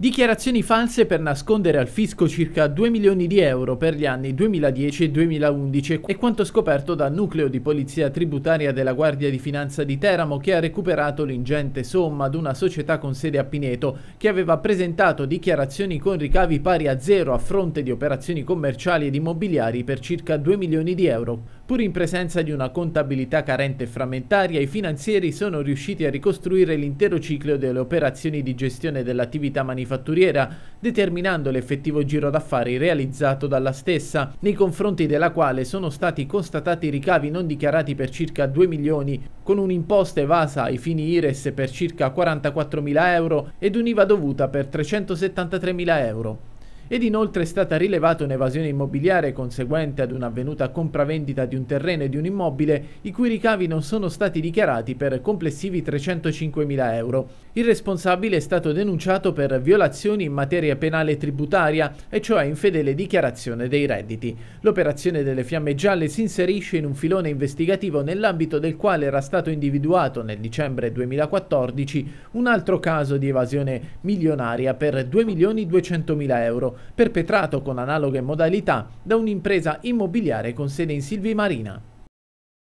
Dichiarazioni false per nascondere al fisco circa 2 milioni di euro per gli anni 2010 e 2011 è quanto scoperto dal nucleo di polizia tributaria della Guardia di Finanza di Teramo che ha recuperato l'ingente somma ad una società con sede a Pineto che aveva presentato dichiarazioni con ricavi pari a zero a fronte di operazioni commerciali ed immobiliari per circa 2 milioni di euro. Pur in presenza di una contabilità carente e frammentaria, i finanzieri sono riusciti a ricostruire l'intero ciclo delle operazioni di gestione dell'attività manifatturiera, determinando l'effettivo giro d'affari realizzato dalla stessa, nei confronti della quale sono stati constatati ricavi non dichiarati per circa 2 milioni, con un'imposta evasa ai fini IRES per circa 44 mila euro ed un'IVA dovuta per 373 mila euro ed inoltre è stata rilevata un'evasione immobiliare conseguente ad un'avvenuta compravendita di un terreno e di un immobile i cui ricavi non sono stati dichiarati per complessivi 305.000 euro. Il responsabile è stato denunciato per violazioni in materia penale e tributaria, e cioè infedele dichiarazione dei redditi. L'operazione delle fiamme gialle si inserisce in un filone investigativo nell'ambito del quale era stato individuato nel dicembre 2014 un altro caso di evasione milionaria per 2.200.000 euro perpetrato con analoghe modalità da un'impresa immobiliare con sede in Silvi Marina.